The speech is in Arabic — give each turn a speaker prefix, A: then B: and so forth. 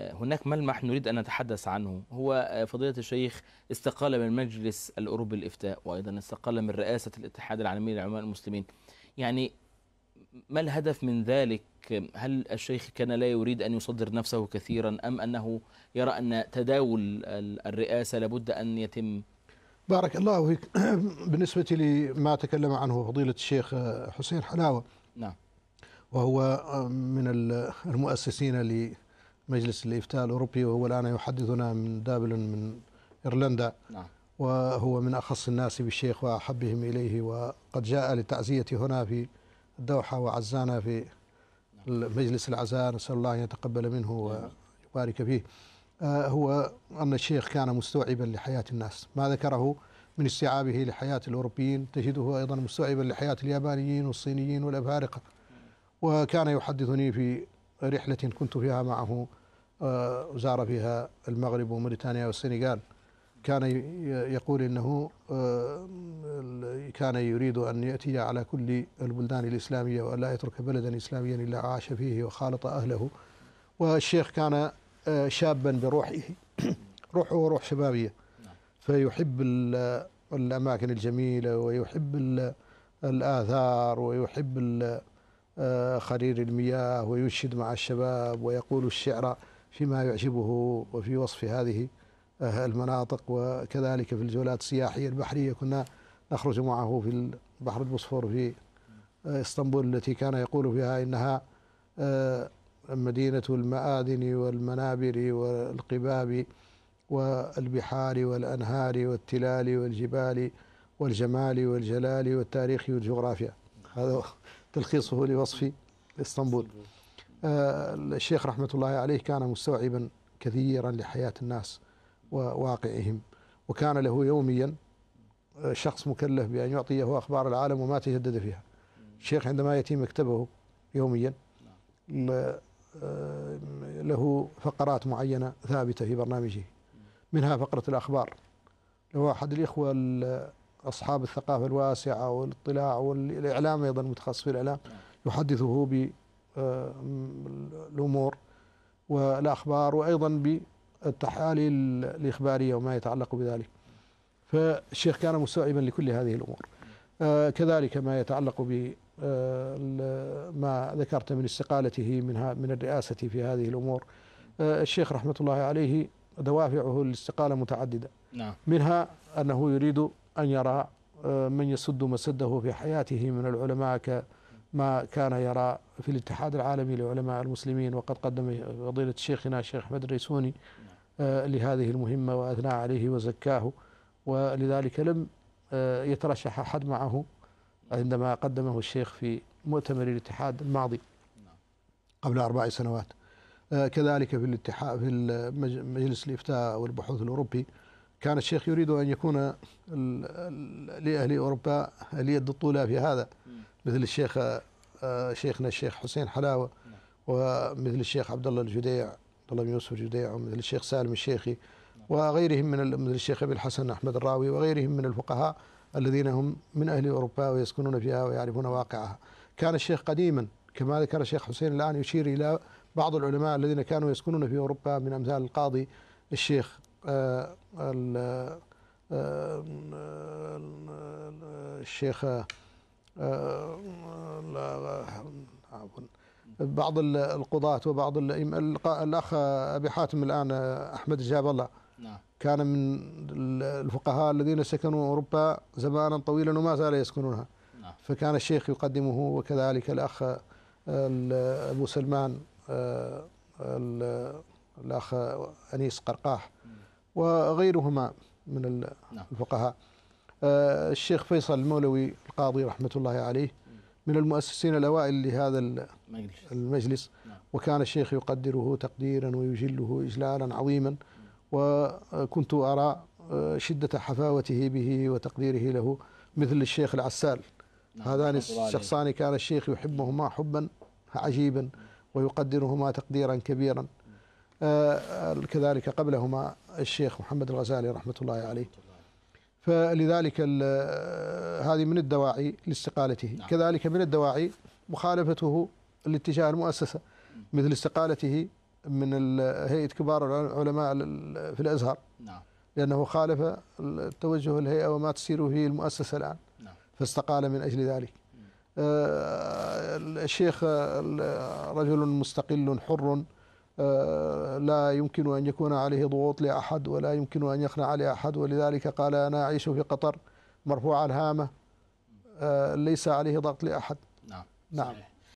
A: هناك ملمح نريد أن نتحدث عنه هو آه، فضيلة الشيخ استقال من مجلس الأوروبي الإفتاء وأيضا استقال من رئاسة الاتحاد العالمي للعلماء المسلمين يعني ما الهدف من ذلك هل الشيخ كان لا يريد أن يصدر نفسه كثيرا أم أنه يرى أن تداول الرئاسة لابد أن يتم بارك الله فيك بالنسبة لما تكلم عنه فضيلة الشيخ حسين حلاوة نعم وهو آه، من المؤسسين مجلس الإفتاء الأوروبي وهو الآن يحدثنا من دابلن من إيرلندا نعم. وهو من أخص الناس بالشيخ وأحبهم إليه وقد جاء للتعزية هنا في الدوحة وعزانا في مجلس العزاء نسأل الله أن يتقبل منه نعم. ويبارك فيه آه، هو أن الشيخ كان مستوعبا لحياة الناس ما ذكره من استيعابه لحياة الأوروبيين تجده أيضا مستوعبا لحياة اليابانيين والصينيين والأفارقة وكان يحدثني في رحلة كنت فيها معه آه، زار فيها المغرب وموريتانيا والسنغال كان يقول انه آه، كان يريد ان ياتي على كل البلدان الاسلاميه والا يترك بلدا اسلاميا الا عاش فيه وخالط اهله والشيخ كان آه، شابا بروحه روحه روح شبابيه فيحب الاماكن الجميله ويحب الاثار ويحب آه، خرير المياه وينشد مع الشباب ويقول الشعر فيما يعجبه وفي وصف هذه آه، المناطق وكذلك في الجولات السياحية البحرية كنا نخرج معه في البحر البوسفور في آه، اسطنبول التي كان يقول فيها إنها مدينة المآذن والمنابر والقباب والبحار والأنهار والتلال والجبال والجمال والجلال والتاريخ والجغرافيا هذا تلخيصه لوصف اسطنبول آه، الشيخ رحمة الله عليه كان مستوعبا كثيرا لحياة الناس وواقعهم وكان له يوميا آه، شخص مكلف بأن يعطيه أخبار العالم وما تجدد فيها الشيخ عندما يأتي مكتبه يوميا نعم. آه، له فقرات معينة ثابتة في برنامجه منها فقرة الأخبار لو أحد الإخوة أصحاب الثقافة الواسعة والاطلاع والإعلام أيضا متخصص في الإعلام نعم. يحدثه بالأمور آه، والأخبار وأيضا بالتحاليل الإخبارية وما يتعلق بذلك فالشيخ كان مستوعبا لكل هذه الأمور آه، كذلك ما يتعلق ب آه، ما ذكرت من استقالته منها من الرئاسة في هذه الأمور الشيخ رحمة الله عليه دوافعه للاستقالة متعددة نعم. منها أنه يريد أن يرى آه، من يسد مسده في حياته من العلماء كما كان يرى في الاتحاد العالمي لعلماء المسلمين وقد قدم فضيلة شيخنا الشيخ أحمد الريسوني آه، لهذه المهمة وأثنى عليه وزكاه ولذلك لم آه، يترشح أحد معه عندما قدمه الشيخ في مؤتمر الاتحاد الماضي قبل أربع سنوات كذلك في الاتحاد في مجلس الإفتاء والبحوث الأوروبي كان الشيخ يريد أن يكون لأهل أوروبا اليد الطولى في هذا مثل الشيخ آه، شيخنا الشيخ حسين حلاوة نعم. ومثل الشيخ عبد الله الجديع عبد الله بن يوسف الجديع ومثل الشيخ سالم الشيخي نعم. وغيرهم من مثل الشيخ أبي الحسن أحمد الراوي وغيرهم من الفقهاء الذين هم من أهل أوروبا ويسكنون فيها ويعرفون واقعها كان الشيخ قديما كما ذكر الشيخ حسين الآن يشير إلى بعض العلماء الذين كانوا يسكنون في أوروبا من أمثال القاضي الشيخ الشيخ آه، بعض القضاة وبعض الأخ أبي حاتم الآن آه، أحمد جاب الله نعم. كان من الفقهاء الذين سكنوا أوروبا زمانا طويلا وما زال يسكنونها نعم. فكان الشيخ يقدمه وكذلك الأخ أبو سلمان آه، الأخ أنيس قرقاح نعم. وغيرهما من نعم. الفقهاء آه، الشيخ فيصل المولوي القاضي رحمة الله عليه من المؤسسين الأوائل لهذا المجلس نعم. وكان الشيخ يقدره تقديرا ويجله إجلالا عظيما نعم. وكنت أرى آه، شدة حفاوته به وتقديره له مثل الشيخ العسال هذان الشخصان كان الشيخ يحبهما حبا عجيبا ويقدرهما تقديرا كبيرا آه، كذلك قبلهما الشيخ محمد الغزالي رحمة الله عليه فلذلك هذه من الدواعي لاستقالته نعم. كذلك من الدواعي مخالفته لاتجاه المؤسسة مثل استقالته من هيئة كبار العلماء في الأزهر نعم. لأنه خالف توجه الهيئة وما تسير فيه المؤسسة الآن نعم. فاستقال من أجل ذلك آه، الشيخ رجل مستقل حر آه، لا يمكن أن يكون عليه ضغوط لأحد ولا يمكن أن يخنع لأحد ولذلك قال أنا أعيش في قطر مرفوع الهامة آه، ليس عليه ضغط لأحد نعم نعم صحيح.